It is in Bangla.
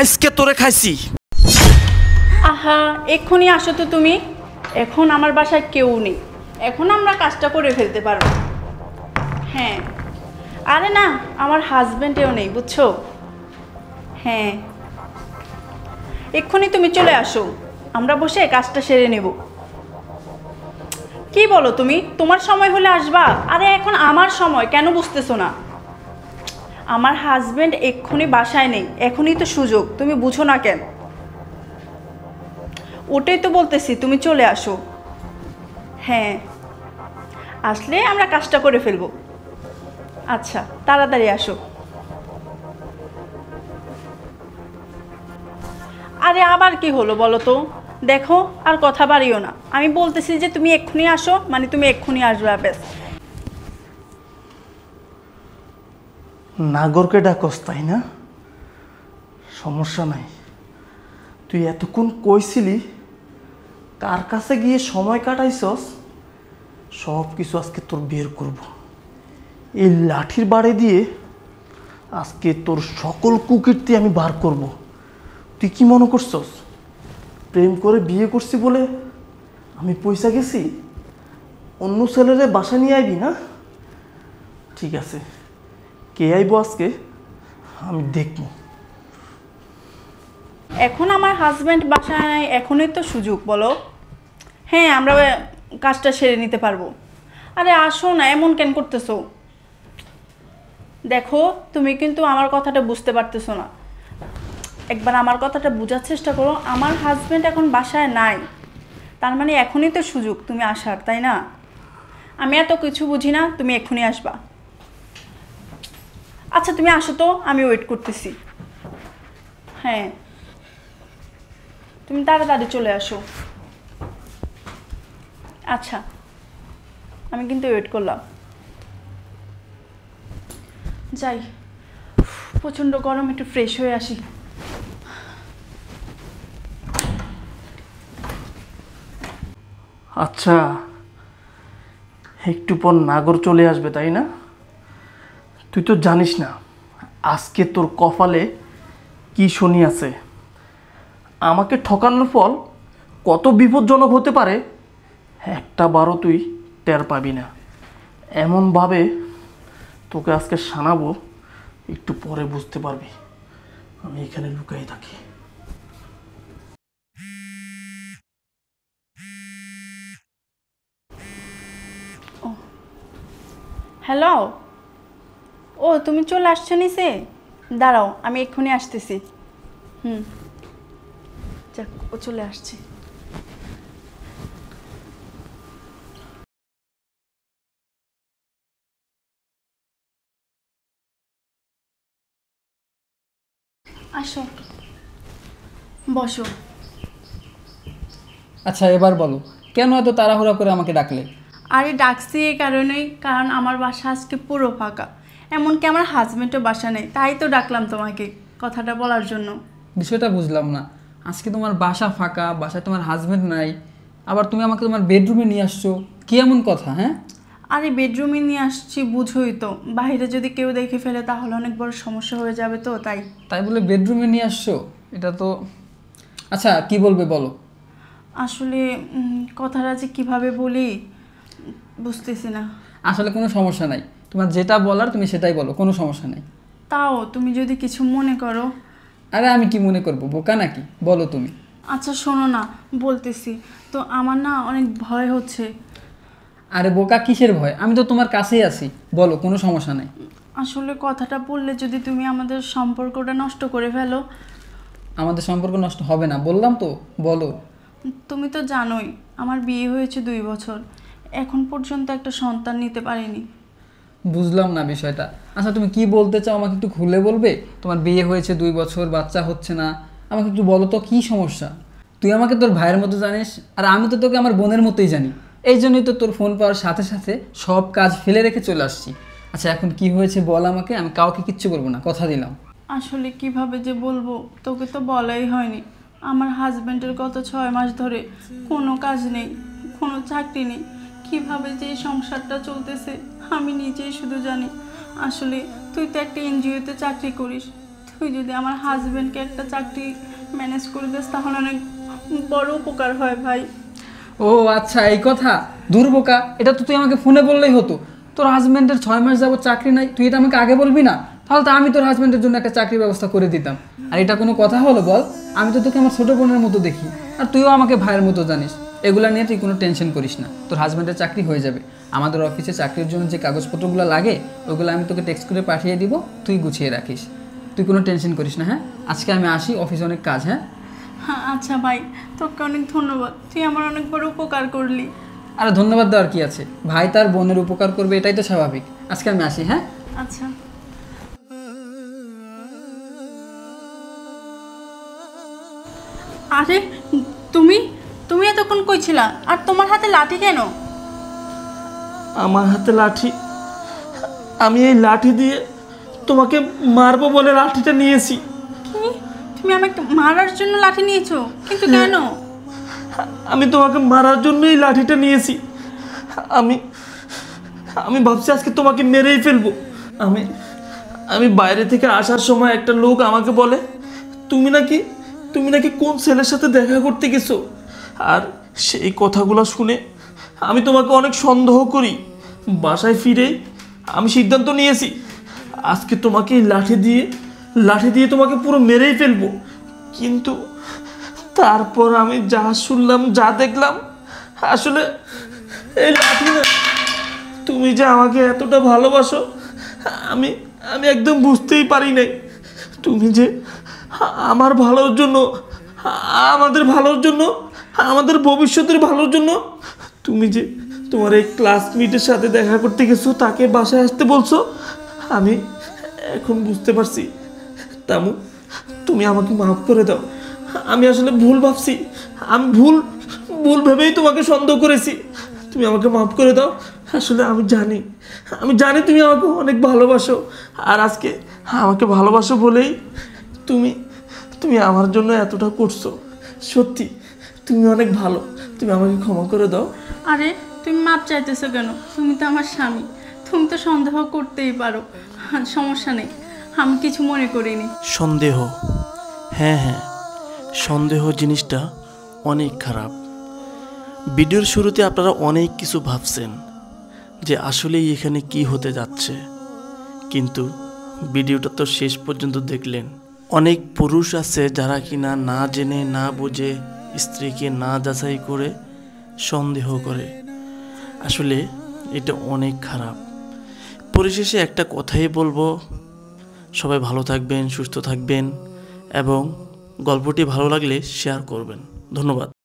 আজকে তোরে খাইছি আহা এক্ষুনি আসো তো তুমি এখন আমার বাসায় কেউ নেই এখন আমরা কাজটা করে ফেলতে পারবো হ্যাঁ আরে না আমার হাজব্যান্ডেও নেই বুঝছো হ্যাঁ এক্ষুনি তুমি চলে আসো আমরা বসে কাজটা সেরে নেব কি বলো তুমি তোমার সময় হলে আসবা আরে এখন আমার সময় কেন বুঝতেছো না আমার হাজব্যান্ড এক্ষুনি বাসায় নেই এখনই তো সুযোগ তুমি বুঝো না কেন ওটাই তো বলতেছি তুমি চলে আসো হ্যাঁ আসলে আমরা কাজটা করে ফেলবো আচ্ছা তাড়াতাড়ি আসো আরে আবার কি হলো বলো তো দেখো আর কথা বাড়িও না আমি বলতেছি যে তুমি এক্ষুনি আসো মানে তুমি এক্ষুনি আসবে ব্যাস নাগরকে ডাকস তাই না সমস্যা নাই তুই এতক্ষণ কইছিলি কার কাছে গিয়ে সময় কাটাইছস সব কিছু আজকে তোর বের করব এই লাঠির বাড়ে দিয়ে আজকে তোর সকল কুকীর্তি আমি বার করব তুই কি মনে করছস প্রেম করে বিয়ে করছি বলে আমি পয়সা গেছি অন্য ছেলেরে বাসা নিয়ে আইবি না ঠিক আছে কে আইব আজকে আমি দেখবো এখন আমার হাজব্যান্ড বাসায় এখনই তো সুযোগ বলো হ্যাঁ আমরা কাজটা সেরে নিতে পারবো আরে আসো না এমন কেন করতেছো দেখো তুমি কিন্তু আমার কথাটা বুঝতে পারতেছো না একবার আমার কথাটা বোঝার চেষ্টা করো আমার হাজব্যান্ড এখন বাসায় নাই তার মানে এখনই তো সুযোগ তুমি আসার তাই না আমি এত কিছু বুঝি না তুমি এক্ষুনি আসবা আচ্ছা তুমি আসো তো আমি ওয়েট করতেছি হ্যাঁ তুমি তাড়াতাড়ি চলে আসো আচ্ছা আমি কিন্তু ওয়েট করলাম যাই প্রচণ্ড গরম একটু ফ্রেশ হয়ে আসি আচ্ছা একটু পর নাগর চলে আসবে তাই না তুই তো জানিস না আজকে তোর কপালে কি শনি আছে আমাকে ঠকানোর ফল কত বিপজ্জনক হতে পারে একটা বারো তুই টের পাবি না এমনভাবে তোকে আজকে শানাবো একটু পরে বুঝতে পারবি আমি এখানে লুকাই থাকি হ্যালো ও তুমি চলে আসছো সে দাঁড়াও আমি এক্ষুনি আসতেছি হুম যাক ও চলে আসছে আসো বসো আচ্ছা এবার বলো কেন এত তাড়াহুড়া করে আমাকে ডাকলে আরে ডাকছি এই কারণেই কারণ আমার বাসা আজকে পুরো ফাঁকা এমনকি আমার হাজবেন্ডও বাসা নেই তাই তো ডাকলাম তোমাকে কথাটা বলার জন্য বিষয়টা বুঝলাম না আজকে তোমার বাসা ফাঁকা বাসায় তোমার হাজবেন্ড নাই আবার তুমি আমাকে তোমার বেডরুমে নিয়ে আসছো কি এমন কথা হ্যাঁ আরে বেডরুমে নিয়ে আসছি বুঝোই তো বাইরে যদি কেউ দেখে ফেলে তাহলে অনেক বড় সমস্যা হয়ে যাবে তো তাই তাই বলে বেডরুমে নিয়ে আসছো এটা তো আচ্ছা কি বলবে বলো আসলে কথাটা যে কীভাবে বলি বুঝতেছি না আসলে কোনো সমস্যা নাই তোমার যেটা বলার তুমি সেটাই বলো কোনো সমস্যা নেই তাও তুমি যদি কিছু মনে করো আরে আমি কি মনে করব বোকা নাকি বলো তুমি আচ্ছা শোনো না বলতেছি তো আমার না অনেক ভয় হচ্ছে আরে বোকা কিসের ভয় আমি তো তোমার কাছেই আছি বলো কোনো সমস্যা নেই আসলে কথাটা বললে যদি তুমি আমাদের সম্পর্কটা নষ্ট করে ফেলো আমাদের সম্পর্ক নষ্ট হবে না বললাম তো বলো তুমি তো জানোই আমার বিয়ে হয়েছে দুই বছর এখন পর্যন্ত একটা সন্তান নিতে পারিনি বুঝলাম না বিষয়টা আচ্ছা তুমি কি বলতে চাও আমাকে একটু খুলে বলবে তোমার বিয়ে হয়েছে দুই বছর বাচ্চা হচ্ছে না আমাকে একটু বলো তো কী সমস্যা তুই আমাকে তোর ভাইয়ের মতো জানিস আর আমি তো তোকে আমার বোনের মতোই জানি এই জন্যই তো তোর ফোন পাওয়ার সাথে সাথে সব কাজ ফেলে রেখে চলে আসছি আচ্ছা এখন কি হয়েছে বল আমাকে আমি কাউকে কিচ্ছু করবো না কথা দিলাম আসলে কিভাবে যে বলবো তোকে তো বলাই হয়নি আমার হাজব্যান্ডের গত ছয় মাস ধরে কোনো কাজ নেই কোনো চাকরি নেই কিভাবে যে সংসারটা চলতেছে আমি নিজেই শুধু জানি আসলে তুই তো একটা এনজিওতে চাকরি করিস তুই যদি আমার হাজব্যান্ডকে একটা চাকরি ম্যানেজ করে দিস তাহলে অনেক বড় উপকার হয় ভাই ও আচ্ছা এই কথা দুর্বোকা এটা তো তুই আমাকে ফোনে বললেই হতো তোর হাজব্যান্ডের ছয় মাস যাবত চাকরি নাই তুই এটা আমাকে আগে বলবি না তাহলে তো আমি তোর হাজব্যান্ডের জন্য একটা চাকরির ব্যবস্থা করে দিতাম আর এটা কোনো কথা হলো বল আমি তো তোকে আমার ছোটো বোনের মতো দেখি আর তুইও আমাকে ভাইয়ের মতো জানিস এগুলো নিয়ে তুই কোনো টেনশন করিস না তোর হাজব্যান্ডের চাকরি হয়ে যাবে আমাদের অফিসে চাকরির জন্য যে কাগজপত্রগুলো লাগে ওগুলো আমি তোকে টেক্সট করে পাঠিয়ে দিব তুই গুছিয়ে রাখিস তুই কোনো টেনশন করিস না হ্যাঁ আজকে আমি আসি অফিসে অনেক কাজ হ্যাঁ হ্যাঁ আচ্ছা ভাই তোকে অনেক ধন্যবাদ তুই আমার অনেক বড় উপকার করলি আর ধন্যবাদ দেওয়ার কি আছে ভাই তার বোনের উপকার করবে এটাই তো স্বাভাবিক আজকে আমি আসি হ্যাঁ আচ্ছা আরে তুমি তুমি এতক্ষণ কইছিলা আর তোমার হাতে লাঠি কেন আমার হাতে লাঠি আমি এই লাঠি দিয়ে তোমাকে মারবো বলে লাঠিটা নিয়েছি তুমি আমাকে মারার জন্য লাঠি নিয়েছো কিন্তু কেন আমি তোমাকে মারার জন্যই লাঠিটা নিয়েছি আমি আমি ভাবছি আজকে তোমাকে মেরেই ফেলবো আমি আমি বাইরে থেকে আসার সময় একটা লোক আমাকে বলে তুমি নাকি তুমি নাকি কোন ছেলের সাথে দেখা করতে গেছো আর সেই কথাগুলো শুনে আমি তোমাকে অনেক সন্দেহ করি বাসায় ফিরে আমি সিদ্ধান্ত নিয়েছি আজকে তোমাকে লাঠি দিয়ে লাঠি দিয়ে তোমাকে পুরো মেরেই ফেলবো কিন্তু তারপর আমি যা শুনলাম যা দেখলাম আসলে এই লাঠি না তুমি যে আমাকে এতটা ভালোবাসো আমি আমি একদম বুঝতেই পারি নাই তুমি যে আমার ভালোর জন্য আমাদের ভালোর জন্য আমাদের ভবিষ্যতের ভালোর জন্য তুমি যে তোমার এই ক্লাসমেটের সাথে দেখা করতে গেছো তাকে বাসায় আসতে বলছো আমি এখন বুঝতে পারছি তামু তুমি আমাকে মাফ করে দাও আমি আসলে ভুল ভাবছি আমি ভুল ভুল ভেবেই তোমাকে সন্দেহ করেছি তুমি আমাকে মাফ করে দাও আসলে আমি জানি আমি জানি তুমি আমাকে অনেক ভালোবাসো আর আজকে আমাকে ভালোবাসো বলেই তুমি তুমি আমার জন্য এতটা করছো সত্যি তুমি অনেক ভালো তুমি আমাকে ক্ষমা করে দাও আরে তুমি মাপ চাইতেছো কেন তুমি তো আমার স্বামী তুমি তো সন্দেহ করতেই পারো সমস্যা নেই আমি কিছু মনে করিনি সন্দেহ হ্যাঁ হ্যাঁ সন্দেহ জিনিসটা অনেক খারাপ ভিডিওর শুরুতে আপনারা অনেক কিছু ভাবছেন যে আসলেই এখানে কি হতে যাচ্ছে কিন্তু ভিডিওটা তো শেষ পর্যন্ত দেখলেন অনেক পুরুষ আছে যারা কিনা না জেনে না বুঝে স্ত্রীকে না যাচাই করে সন্দেহ করে আসলে এটা অনেক খারাপ পরিশেষে একটা কথাই বলবো সবাই ভালো থাকবেন সুস্থ থাকবেন এবং গল্পটি ভালো লাগলে শেয়ার করবেন ধন্যবাদ